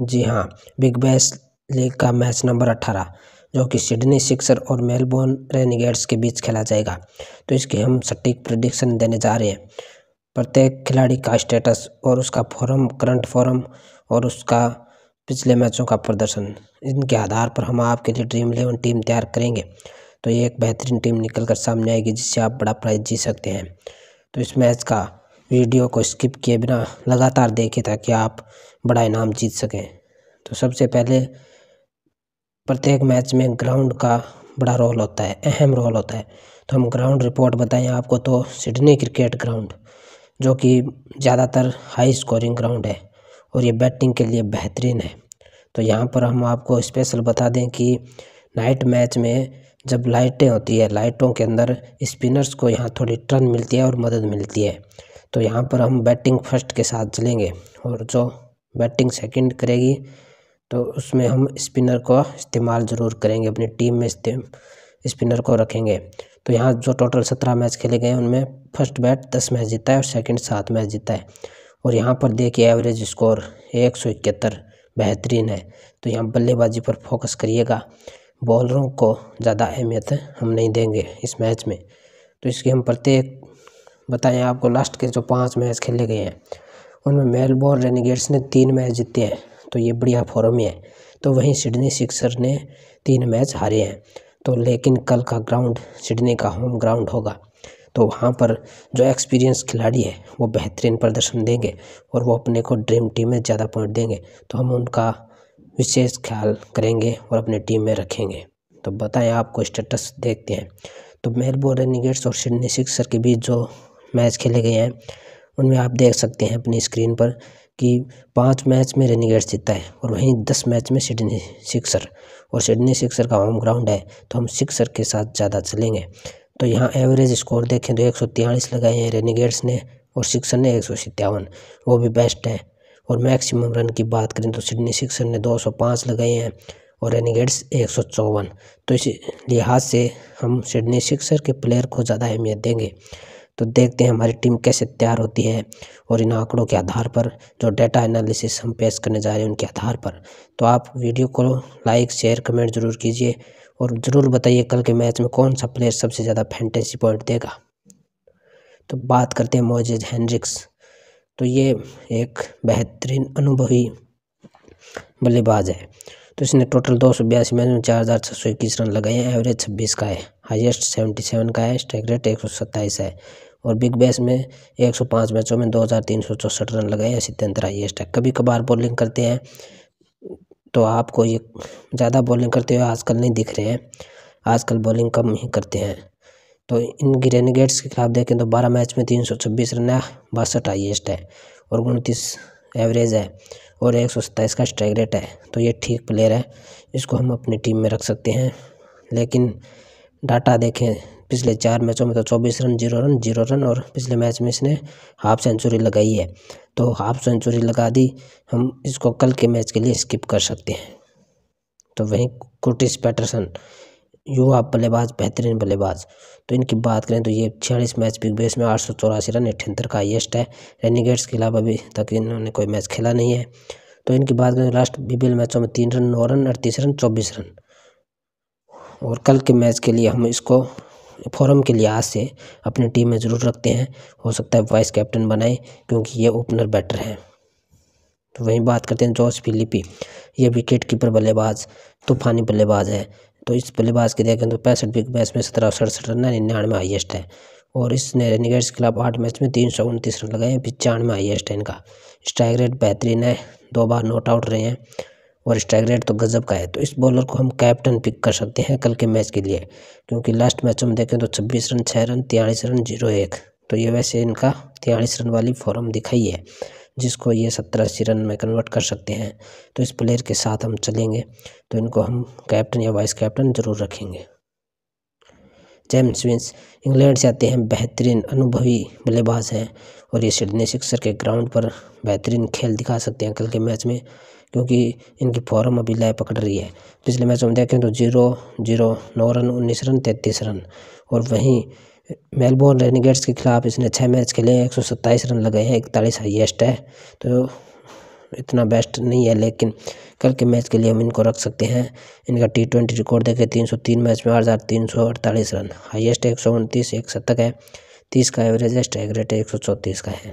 जी हाँ Big Bash League का match number अट्ठारह जो कि सिडनी सिक्सर और मेलबोर्न रेनिगेट्स के बीच खेला जाएगा तो इसके हम सटीक प्रडिक्शन देने जा रहे हैं प्रत्येक खिलाड़ी का स्टेटस और उसका फॉरम करंट फॉरम और उसका पिछले मैचों का प्रदर्शन इनके आधार पर हम आपके लिए ड्रीम इलेवन टीम तैयार करेंगे तो ये एक बेहतरीन टीम निकल कर सामने आएगी जिससे आप बड़ा प्राइज जीत सकते हैं तो इस मैच का वीडियो को स्किप किए बिना लगातार देखें ताकि आप बड़ा इनाम जीत सकें तो सबसे पहले प्रत्येक मैच में ग्राउंड का बड़ा रोल होता है अहम रोल होता है तो हम ग्राउंड रिपोर्ट बताएं आपको तो सिडनी क्रिकेट ग्राउंड जो कि ज़्यादातर हाई स्कोरिंग ग्राउंड है और ये बैटिंग के लिए बेहतरीन है तो यहाँ पर हम आपको स्पेशल बता दें कि नाइट मैच में जब लाइटें होती है लाइटों के अंदर स्पिनर्स को यहाँ थोड़ी टर्न मिलती है और मदद मिलती है तो यहाँ पर हम बैटिंग फर्स्ट के साथ चलेंगे और जो बैटिंग सेकंड करेगी तो उसमें हम स्पिनर को इस्तेमाल ज़रूर करेंगे अपनी टीम में स्पिनर को रखेंगे तो यहाँ जो टोटल सत्रह मैच खेले गए उनमें फर्स्ट बैट दस मैच जीता है और सेकंड सात मैच जीता है और यहाँ पर देखिए एवरेज स्कोर एक सौ इकहत्तर बेहतरीन है तो यहाँ बल्लेबाजी पर फोकस करिएगा बॉलरों को ज़्यादा अहमियत हम नहीं देंगे इस मैच में तो इसके हम प्रत्येक बताएं आपको लास्ट के जो पाँच मैच खेले गए हैं उनमें मेलबोर्न रेनिगेट्स ने तीन मैच जीते हैं तो ये बढ़िया फॉर्म ही है तो वहीं सिडनी सिक्सर ने तीन मैच हारे हैं तो लेकिन कल का ग्राउंड सिडनी का होम ग्राउंड होगा तो वहाँ पर जो एक्सपीरियंस खिलाड़ी है वो बेहतरीन प्रदर्शन देंगे और वो अपने को ड्रीम टीम में ज़्यादा पॉइंट देंगे तो हम उनका विशेष ख्याल करेंगे और अपनी टीम में रखेंगे तो बताएं आपको स्टेटस देखते हैं तो मेलबोर्न रेनिगेट्स और सिडनी सिक्सर के बीच जो मैच खेले गए हैं उनमें आप देख सकते हैं अपनी स्क्रीन पर कि पाँच मैच में रेनीगेट्स जीता है और वहीं दस मैच में सिडनी सिक्सर और सिडनी सिक्सर का होम ग्राउंड है तो हम सिक्सर के साथ ज़्यादा चलेंगे तो यहाँ एवरेज स्कोर देखें तो एक सौ लगाए हैं रेनीगेट्स ने और सिक्सर ने एक सौ सत्तावन वो भी बेस्ट है और मैक्सिमम रन की बात करें तो सिडनी सिक्सर ने दो सौ पाँच लगाए हैं और रेनीगेट्स एक सौ चौवन तो इस लिहाज से हम सिडनी सिक्सर के प्लेयर को ज़्यादा अहमियत देंगे तो देखते हैं हमारी टीम कैसे तैयार होती है और इन आंकड़ों के आधार पर जो डेटा एनालिसिस हम पेश करने जा रहे हैं उनके आधार पर तो आप वीडियो को लाइक शेयर कमेंट जरूर कीजिए और ज़रूर बताइए कल के मैच में कौन सा प्लेयर सबसे ज़्यादा फैंटेसी पॉइंट देगा तो बात करते हैं मोजेज हैंड्रिक्स तो ये एक बेहतरीन अनुभवी बल्लेबाज है तो इसने टोटल दो सौ बयासी मैच में चार हज़ार छः सौ इक्कीस रन लगाए हैं एवरेज छब्बीस का है हाईएस्ट सेवेंटी सेवन का है स्ट्राइक रेट एक सौ सत्ताईस है और बिग बैस में एक सौ पाँच मैचों में दो हज़ार तीन सौ चौसठ रन लगाए हैं सितंतर हाईएस्ट है कभी कभार बॉलिंग करते हैं तो आपको ये ज़्यादा बॉलिंग करते हुए आजकल नहीं दिख रहे हैं आजकल बॉलिंग कम ही करते हैं तो इन ग्रेनिगेट्स के खिलाफ देखें तो बारह मैच में तीन सौ छब्बीस रन है बासठ हाइएस्ट है और उनतीस एवरेज है और एक सौ सत्ताईस का स्ट्राइक रेट है तो ये ठीक प्लेयर है इसको हम अपनी टीम में रख सकते हैं लेकिन डाटा देखें पिछले चार मैचों में तो चौबीस run zero run zero run और पिछले मैच में इसने हाफ सेंचुरी लगाई है तो हाफ सेंचुरी लगा दी हम इसको कल के मैच के लिए स्किप कर सकते हैं तो वहीं कुटिस पैटरसन युवा बल्लेबाज बेहतरीन बल्लेबाज तो इनकी बात करें तो ये छियालीस मैच बिग बेस में आठ सौ चौरासी रन अठहत्तर का हाइएस्ट है रेनीगेट्स के खिलाफ अभी तक इन्होंने कोई मैच खेला नहीं है तो इनकी बात करें तो लास्ट बी मैचों में तीन रन नौ रन अड़तीस रन चौबीस रन और कल के मैच के लिए हम इसको फॉरम के लिहाज से अपनी टीम में ज़रूर रखते हैं हो सकता है वाइस कैप्टन बनाएं क्योंकि ये ओपनर बैटर हैं तो वहीं बात करते हैं जॉर्ज फिलिपी ये विकेट कीपर बल्लेबाज तूफानी बल्लेबाज है तो इस बल्लेबाज के देखें तो पैंसठ बिग मैच में सत्रह सड़सठ रन निन्यानवे हाइएस्ट है और इसने रेनिगेट्स के खिलाफ आठ मैच में तीन सौ उनतीस रन लगाए हैं पिचानवे हाइएस्ट है इनका स्ट्राइक रेट बेहतरीन है दो बार नॉट आउट रहे हैं और स्ट्राइक रेट तो गजब का है तो इस बॉलर को हम कैप्टन पिक कर सकते हैं कल के मैच के लिए क्योंकि लास्ट मैच हम देखें तो छब्बीस रन छः रन तिहालीस रन जीरो एक तो ये वैसे इनका तिहालीस रन वाली फॉर्म दिखाई है जिसको ये सत्रह अस्सी रन में कन्वर्ट कर सकते हैं तो इस प्लेयर के साथ हम चलेंगे तो इनको हम कैप्टन या वाइस कैप्टन ज़रूर रखेंगे जेम्स विंस इंग्लैंड से आते हैं बेहतरीन अनुभवी बल्लेबाज हैं और ये सिडनी सिक्सर के ग्राउंड पर बेहतरीन खेल दिखा सकते हैं कल के मैच में क्योंकि इनकी फॉर्म अभी लय पकड़ रही है पिछले मैच में देखें तो जीरो जीरो नौ रन उन्नीस रन तैंतीस रन और वहीं मेलबोर्न रेनिगेट्स के खिलाफ इसने छः मैच खेले हैं एक सौ सत्ताईस रन लगाए हैं इकतालीस हाइएस्ट है तो इतना बेस्ट नहीं है लेकिन कल के मैच के लिए हम इनको रख सकते हैं इनका टी ट्वेंटी रिकॉर्ड देखें तीन सौ तीन मैच में आठ हज़ार तीन सौ अड़तालीस रन हाईएस्ट एक सौ उनतीस एक शतक है तीस का एवरेज है स्ट्राइक रेट एक सौ चौंतीस का है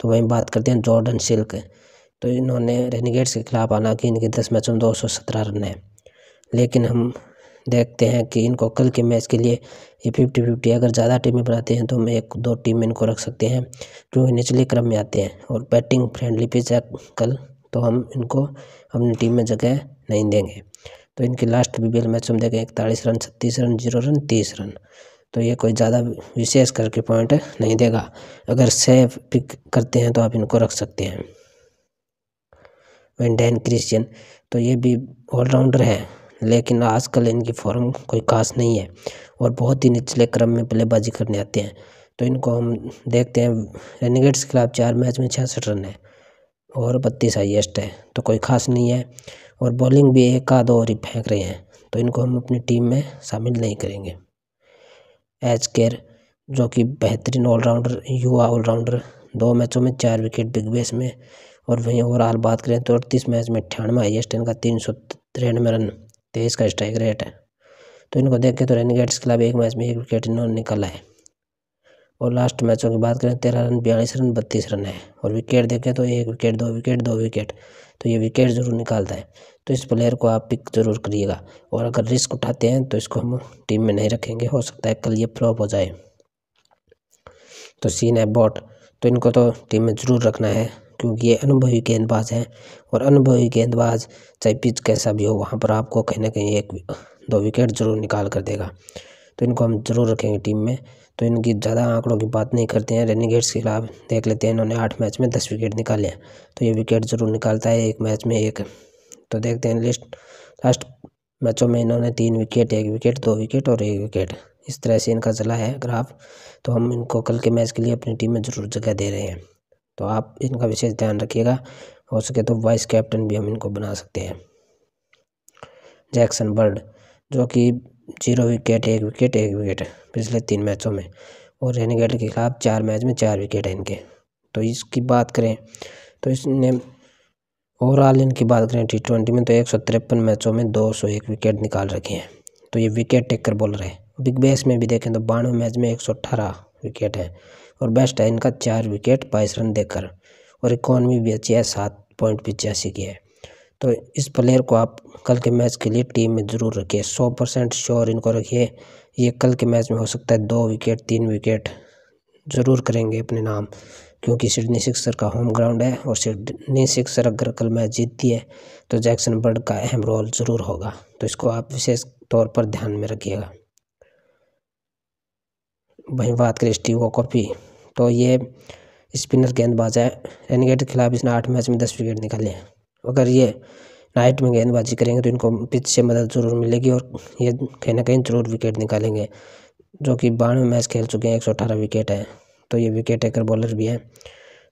तो वहीं बात करते हैं जॉर्डन सिल्क तो इन्होंने रेनिगेट्स के खिलाफ आना कि इनके दस मैचों में दो सौ सत्रह रन है लेकिन हम देखते हैं कि इनको कल के मैच के लिए ये फिफ्टी फिफ्टी अगर ज़्यादा टीमें बनाते हैं तो हम एक दो टीम इनको रख सकते हैं क्योंकि निचले क्रम में आते हैं और बैटिंग फ्रेंडली पिच है कल तो हम इनको अपनी टीम में जगह नहीं देंगे तो इनके लास्ट बी मैच हम देखें इकतालीस रन छत्तीस रन जीरो रन तीस रन तो ये कोई ज़्यादा विशेष करके पॉइंट नहीं देगा अगर सेफ पिक करते हैं तो आप इनको रख सकते हैं डैन क्रिश्चियन तो ये भी ऑलराउंडर है लेकिन आजकल इनकी फॉर्म कोई खास नहीं है और बहुत ही निचले क्रम में बल्लेबाजी करने आते हैं तो इनको हम देखते हैं रेनिगेट्स के खिलाफ चार मैच में छियासठ रन है और बत्तीस हाइएस्ट है तो कोई खास नहीं है और बॉलिंग भी एक आध ओवर ही फेंक रहे हैं तो इनको हम अपनी टीम में शामिल नहीं करेंगे एच केयर जो कि बेहतरीन ऑलराउंडर युवा ऑलराउंडर दो मैचों में चार विकेट बिग बेस में और वहीं ओवरऑल बात करें तो अड़तीस मैच में अठानवे हाइएस्ट इनका तीन सौ तिरानवे रन तेईस का स्ट्राइक रेट है तो इनको देख के तो रेनिगेट्स क्लब खिलाफ एक मैच में एक विकेट इन्होंने निकाला है और लास्ट मैचों की बात करें तेरह रन बयालीस रन बत्तीस रन है और विकेट देखें तो एक विकेट दो विकेट दो विकेट तो ये विकेट ज़रूर निकालता है तो इस प्लेयर को आप पिक ज़रूर करिएगा और अगर रिस्क उठाते हैं तो इसको हम टीम में नहीं रखेंगे हो सकता है कल ये फ्लॉप हो जाए तो सीन है बॉट तो इनको तो टीम में ज़रूर रखना है क्योंकि ये अनुभवी गेंदबाज हैं और अनुभवी गेंदबाज चाहे पिच कैसा भी हो वहाँ पर आपको कहीं ना कहीं एक दो विकेट जरूर निकाल कर देगा तो इनको हम जरूर रखेंगे टीम में तो इनकी ज़्यादा आंकड़ों की बात नहीं करते हैं रेनीगेट्स के खिलाफ देख लेते हैं इन्होंने आठ मैच में दस विकेट निकाले हैं तो ये विकेट जरूर निकालता है एक मैच में एक तो देखते हैं लिस्ट लास्ट मैचों में इन्होंने तीन विकेट एक विकेट दो विकेट और एक विकेट इस तरह से इनका चला है ग्राफ तो हम इनको कल के मैच के लिए अपनी टीम में ज़रूर जगह दे रहे हैं तो आप इनका विशेष ध्यान रखिएगा हो सके तो वाइस कैप्टन भी हम इनको बना सकते हैं जैक्सन बर्ड जो कि जीरो विकेट एक विकेट एक विकेट पिछले तीन मैचों में और रेनीगेट के खिलाफ चार मैच में चार विकेट हैं इनके तो इसकी बात करें तो इसने ओवरऑल इनकी बात करें टी ट्वेंटी में तो एक सौ तिरपन मैचों में दो सौ एक विकेट निकाल रखे हैं तो ये विकेट टेकर बॉलर है बिग बैश में भी देखें तो बानवे मैच में एक सौ अट्ठारह विकेट है और बेस्ट है इनका चार विकेट बाईस रन देकर और इकॉनमी भी अच्छी है सात पॉइंट पिचासी की है तो इस प्लेयर को आप कल के मैच के लिए टीम में ज़रूर रखिए सौ परसेंट श्योर इनको रखिए ये कल के मैच में हो सकता है दो विकेट तीन विकेट ज़रूर करेंगे अपने नाम क्योंकि सिडनी सिक्सर का होम ग्राउंड है और सिडनी सिक्सर अगर कल मैच जीतती है तो जैक्सन बर्ड का अहम रोल ज़रूर होगा तो इसको आप विशेष तौर पर ध्यान में रखिएगा वहीं बात करें स्टीव वॉकर की तो ये स्पिनर गेंदबाज है रेनिगेट के खिलाफ इसने आठ मैच में दस विकेट निकाले हैं अगर ये नाइट में गेंदबाजी करेंगे तो इनको पिच से मदद ज़रूर मिलेगी और ये कहीं ना कहीं ज़रूर विकेट निकालेंगे जो कि बानवे मैच खेल चुके हैं एक सौ अठारह विकेट है तो ये विकेट टेकर बॉलर भी हैं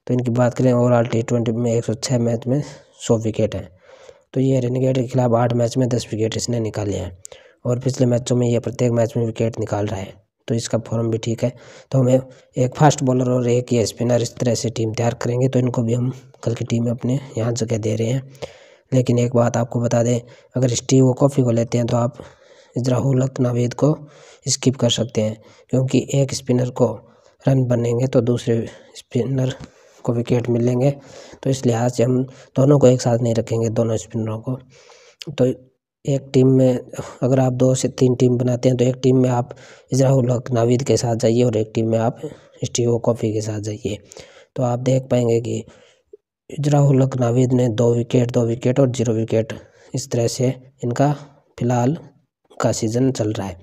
तो इनकी बात करें ओवरऑल टी ट्वेंटी में एक सौ छः मैच में सौ विकेट हैं तो ये रेनिगेट के खिलाफ आठ मैच में दस विकेट इसने निकाले हैं और पिछले मैचों में ये प्रत्येक मैच में विकेट निकाल रहा है तो इसका फॉर्म भी ठीक है तो हमें एक फास्ट बॉलर और एक ये स्पिनर इस तरह से टीम तैयार करेंगे तो इनको भी हम कल की टीम में अपने यहाँ जगह दे रहे हैं लेकिन एक बात आपको बता दें अगर स्टीव कॉफ़ी को लेते हैं तो आप राहुल नावेद को स्किप कर सकते हैं क्योंकि एक स्पिनर को रन बनेंगे तो दूसरे स्पिनर को विकेट मिलेंगे तो इस लिहाज से हम दोनों को एक साथ नहीं रखेंगे दोनों स्पिनरों को तो एक टीम में अगर आप दो से तीन टीम बनाते हैं तो एक टीम में आप इजराउल हक नावीद के साथ जाइए और एक टीम में आप स्टीव कॉफ़ी के साथ जाइए तो आप देख पाएंगे कि इजराउल हक नावीद ने दो विकेट दो विकेट और जीरो विकेट इस तरह से इनका फ़िलहाल का सीज़न चल रहा है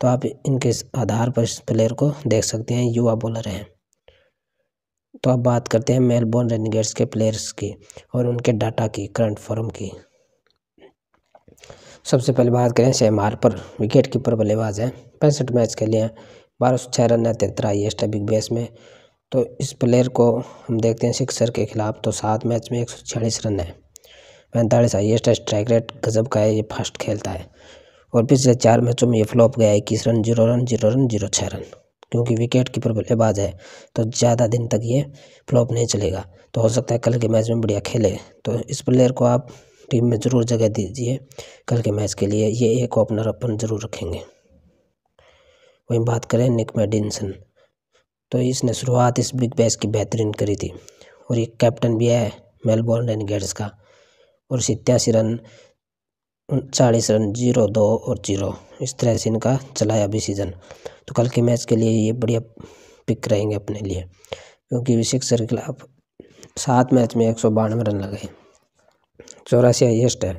तो आप इनके आधार पर इस प्लेयर को देख सकते हैं युवा बॉलर हैं तो अब बात करते हैं मेलबोर्न रेनिगेट्स के प्लेयर्स की और उनके डाटा की करंट फॉर्म की सबसे पहले बात करें आर पर विकेट कीपर बल्लेबाज हैं पैंसठ मैच खेले हैं बारह सौ छः रन है तिहत्तर हाइएस्ट है बिग बेस में तो इस प्लेयर को हम देखते हैं सिक्सर के खिलाफ तो सात मैच में एक सौ छियालीस रन है पैंतालीस हाइएस्ट स्ट्राइक रेट गजब का है ये फर्स्ट खेलता है और पिछले चार मैचों में ये फ्लॉप गया है इक्कीस run zero run zero run zero छः रन क्योंकि विकेट कीपर बल्लेबाज है तो ज़्यादा दिन तक ये फ्लॉप नहीं चलेगा तो हो सकता है कल के मैच में बढ़िया खेले तो इस प्लेयर को आप टीम में ज़रूर जगह दीजिए कल के मैच के लिए ये एक ओपनर अपन ज़रूर रखेंगे वहीं बात करें निक मेडिनसन तो इसने शुरुआत इस बिग बैच की बेहतरीन करी थी और ये कैप्टन भी है मेलबॉर्न रेनगेट्स का और सितयासी रन चालीस रन जीरो दो और जीरो इस तरह से इनका चलाया अभी सीज़न तो कल के मैच के लिए ये बढ़िया पिक रहेंगे अपने लिए क्योंकि विशेष के खिलाफ सात मैच में एक सौ बानवे रन लगाए चौरासी हाइएस्ट है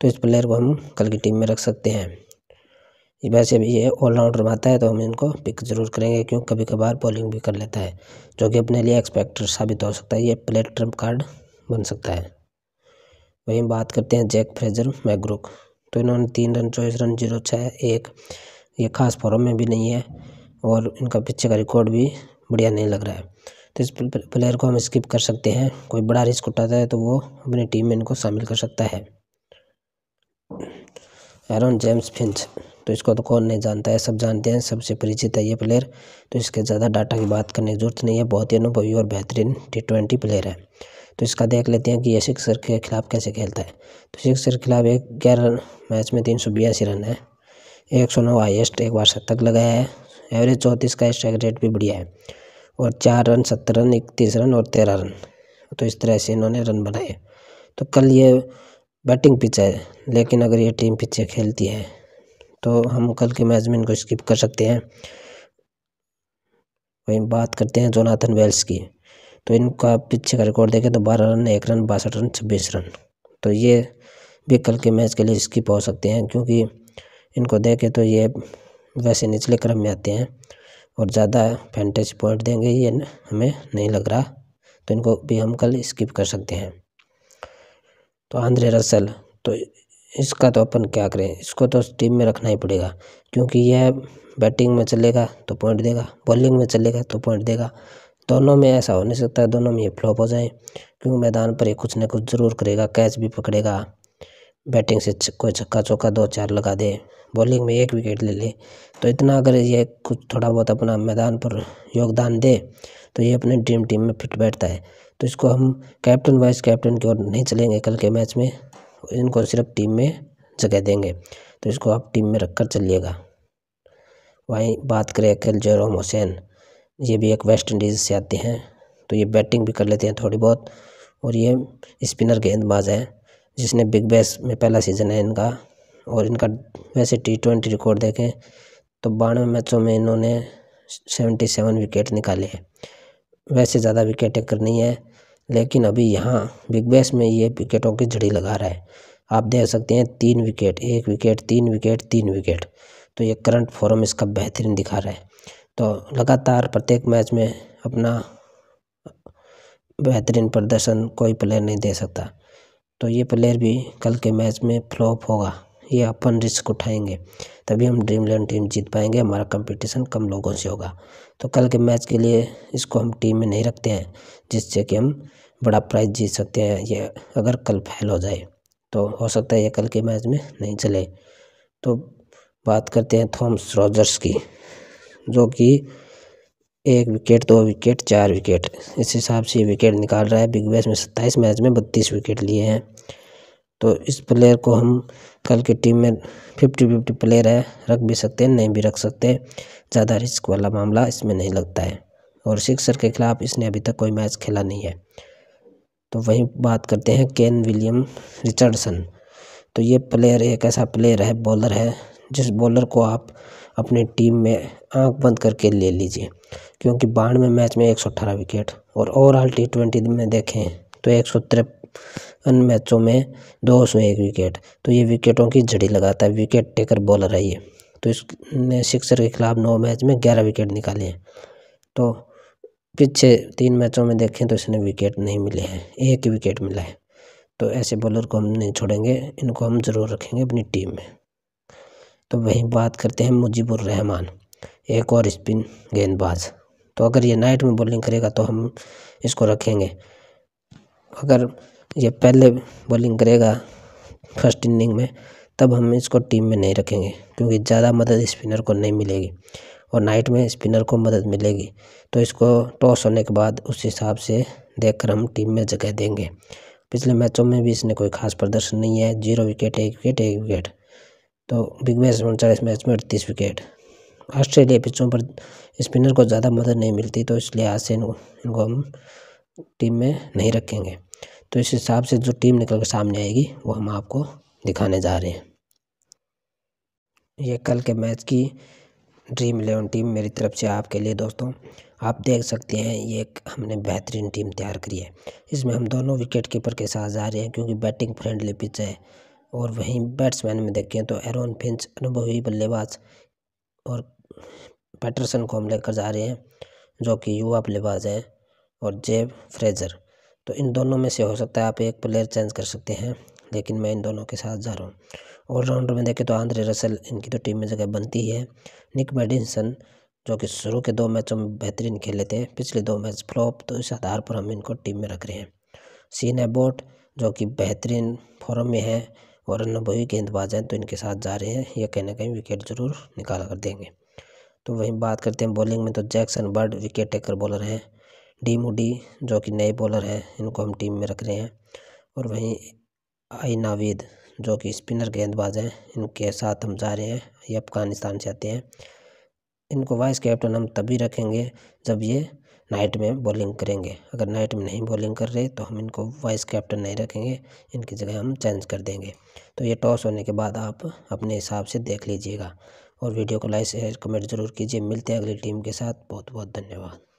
तो इस प्लेयर को हम कल की टीम में रख सकते हैं वैसे भी ये ऑलराउंडर आता है तो हम इनको पिक जरूर करेंगे क्योंकि कभी कभार बॉलिंग भी कर लेता है जो कि अपने लिए एक्सपेक्टर साबित हो सकता है ये प्लेट ट्रम्प कार्ड बन सकता है वहीं बात करते हैं जैक फ्रेजर मैग्रुक तो इन्होंने तीन रन चौबीस रन जीरो छः एक ये खास फॉर्म में भी नहीं है और इनका पीछे का रिकॉर्ड भी बढ़िया नहीं लग रहा है तो इस प्लेयर को हम स्किप कर सकते हैं कोई बड़ा रिस्क उठाता है तो वो अपनी टीम में इनको शामिल कर सकता है एरन जेम्स फिंच तो इसको तो कौन नहीं जानता है सब जानते हैं सबसे परिचित है ये प्लेयर तो इसके ज़्यादा डाटा की बात करने की जरूरत नहीं है बहुत ही अनुभवी और बेहतरीन टी ट्वेंटी प्लेयर है तो इसका देख लेते हैं कि ये सिक्सर के खिलाफ कैसे खेलता है तो सिक्सर के खिलाफ एक ग्यारह मैच में तीन सौ बयासी रन है एक सौ नौ हाइस्ट एक बार शतक लगाया है एवरेज चौंतीस का स्ट्राइक रेट भी बढ़िया है और चार रन सत्तर रन इकतीस रन और तेरह रन तो इस तरह से इन्होंने रन बनाए तो कल ये बैटिंग पिच है लेकिन अगर ये टीम पीछे खेलती है तो हम कल के मैच में इनको स्किप कर सकते हैं वहीं बात करते हैं जोनाथन वेल्स की तो इनका पीछे का रिकॉर्ड देखें तो बारह रन एक रन बासठ रन छब्बीस रन तो ये भी कल के मैच के लिए स्किप हो सकते हैं क्योंकि इनको देखें तो ये वैसे निचले क्रम में आते हैं और ज़्यादा फैंटेसी पॉइंट देंगे ये हमें नहीं लग रहा तो इनको भी हम कल स्किप कर सकते हैं तो आंध्रे रसल तो इसका तो अपन क्या करें इसको तो टीम में रखना ही पड़ेगा क्योंकि यह बैटिंग में चलेगा तो पॉइंट देगा बॉलिंग में चलेगा तो पॉइंट देगा दोनों में ऐसा हो नहीं सकता दोनों में ये फ्लॉप हो जाए क्योंकि मैदान पर ये कुछ ना कुछ ज़रूर करेगा कैच भी पकड़ेगा बैटिंग से कोई छक्का चौका दो चार लगा दे बॉलिंग में एक विकेट ले ले तो इतना अगर ये कुछ थोड़ा बहुत अपना मैदान पर योगदान दे तो ये अपने ड्रीम टीम में फिट बैठता है तो इसको हम कैप्टन वाइस कैप्टन की ओर नहीं चलेंगे कल के मैच में इनको सिर्फ टीम में जगह देंगे तो इसको आप टीम में रख कर चलिएगा वहीं बात करें अखिल जयराम हुसैन ये भी एक वेस्ट इंडीज़ से आते हैं तो ये बैटिंग भी कर लेते हैं थोड़ी बहुत और ये स्पिनर गेंदबाज हैं जिसने बिग बैश में पहला सीज़न है इनका और इनका वैसे टी ट्वेंटी रिकॉर्ड देखें तो बानवे मैचों में इन्होंने सेवेंटी सेवन विकेट निकाले हैं वैसे ज़्यादा विकेट टेकर नहीं है लेकिन अभी यहाँ बिग बैश में ये विकेटों की झड़ी लगा रहा है आप देख सकते हैं तीन विकेट एक विकेट तीन विकेट तीन विकेट तो ये करंट फॉर्म इसका बेहतरीन दिखा रहा है तो लगातार प्रत्येक मैच में अपना बेहतरीन प्रदर्शन कोई प्लेयर नहीं दे सकता तो ये प्लेयर भी कल के मैच में फ्लॉप होगा ये अपन रिस्क उठाएंगे तभी हम ड्रीम इलेवन टीम जीत पाएंगे हमारा कंपटीशन कम लोगों से होगा तो कल के मैच के लिए इसको हम टीम में नहीं रखते हैं जिससे कि हम बड़ा प्राइज जीत सकते हैं ये अगर कल फेल हो जाए तो हो सकता है ये कल के मैच में नहीं चले तो बात करते हैं थॉम्स रॉजर्स की जो कि एक विकेट दो विकेट चार विकेट इस हिसाब से विकेट निकाल रहा है बिग बैस में सत्ताईस मैच में बत्तीस विकेट लिए हैं तो इस प्लेयर को हम कल की टीम में फिफ्टी फिफ्टी प्लेयर है रख भी सकते हैं नहीं भी रख सकते ज़्यादा रिस्क वाला मामला इसमें नहीं लगता है और सिक्सर के खिलाफ इसने अभी तक कोई मैच खेला नहीं है तो वहीं बात करते हैं केन विलियम रिचर्डसन तो ये प्लेयर एक ऐसा प्लेयर है बॉलर है जिस बॉलर को आप अपनी टीम में आंख बंद करके ले लीजिए क्योंकि बानवे मैच में एक विकेट और ओवरऑल टी ट्वेंटी में देखें तो एक अन मैचों में दो सौ एक विकेट तो ये विकेटों की झड़ी लगाता है विकेट टेकर बॉलर है ये तो इसने सिक्सर के खिलाफ नौ मैच में ग्यारह विकेट निकाले हैं तो पीछे तीन मैचों में देखें तो इसने विकेट नहीं मिले हैं एक ही विकेट मिला है तो ऐसे बॉलर को हम नहीं छोड़ेंगे इनको हम ज़रूर रखेंगे अपनी टीम में तो वहीं बात करते हैं मुजीबुर रहमान एक और स्पिन गेंदबाज तो अगर ये नाइट में बॉलिंग करेगा तो हम इसको रखेंगे अगर ये पहले बॉलिंग करेगा फर्स्ट इनिंग में तब हम इसको टीम में नहीं रखेंगे क्योंकि ज़्यादा मदद स्पिनर को नहीं मिलेगी और नाइट में स्पिनर को मदद मिलेगी तो इसको टॉस होने के बाद उस हिसाब से देखकर हम टीम में जगह देंगे पिछले मैचों में भी इसने कोई खास प्रदर्शन नहीं है जीरो विकेट एक विकेट एक विकेट तो बिग बैश उनचालीस मैच में अड़तीस विकेट ऑस्ट्रेलिया पिचों पर स्पिनर को ज़्यादा मदद नहीं मिलती तो इसलिए आज से इनको हम टीम में नहीं रखेंगे तो इस हिसाब से जो टीम निकल कर सामने आएगी वो हम आपको दिखाने जा रहे हैं ये कल के मैच की ड्रीम इलेवन टीम मेरी तरफ से आपके लिए दोस्तों आप देख सकते हैं ये एक हमने बेहतरीन टीम तैयार करी है इसमें हम दोनों विकेट कीपर के साथ जा रहे हैं क्योंकि बैटिंग फ्रेंडली पिच है और वहीं बैट्समैन में देखें तो एरोन फिंच अनुभवी बल्लेबाज और पैटरसन को हम लेकर जा रहे हैं जो कि युवा बल्लेबाज हैं और जेब फ्रेजर तो इन दोनों में से हो सकता है आप एक प्लेयर चेंज कर सकते हैं लेकिन मैं इन दोनों के साथ जा रहा हूँ ऑलराउंडर में देखें तो आंद्रे रसल इनकी तो टीम में जगह बनती है निक बैडिनसन जो कि शुरू के दो मैचों में बेहतरीन खेले थे पिछले दो मैच फ्लॉप तो इस आधार पर हम इनको टीम में रख रहे हैं सीन एबोट जो कि बेहतरीन फॉर्म में है और अनुभवी गेंदबाज हैं तो इनके साथ जा रहे हैं ये कहीं ना कहीं विकेट ज़रूर निकाल कर देंगे तो वहीं बात करते हैं बॉलिंग में तो Jackson Bird wicket taker bowler हैं डी मुडी जो कि नए बॉलर हैं इनको हम टीम में रख रहे हैं और वहीं आई नावेद जो कि स्पिनर गेंदबाज हैं इनके साथ हम जा रहे हैं ये अफ़गानिस्तान से आते हैं इनको वाइस कैप्टन हम तभी रखेंगे जब ये नाइट में बॉलिंग करेंगे अगर नाइट में नहीं बॉलिंग कर रहे तो हम इनको वाइस कैप्टन नहीं रखेंगे इनकी जगह हम चेंज कर देंगे तो ये टॉस होने के बाद आप अपने हिसाब से देख लीजिएगा और वीडियो को लाइक शेयर कमेंट ज़रूर कीजिए मिलते हैं अगली टीम के साथ बहुत बहुत धन्यवाद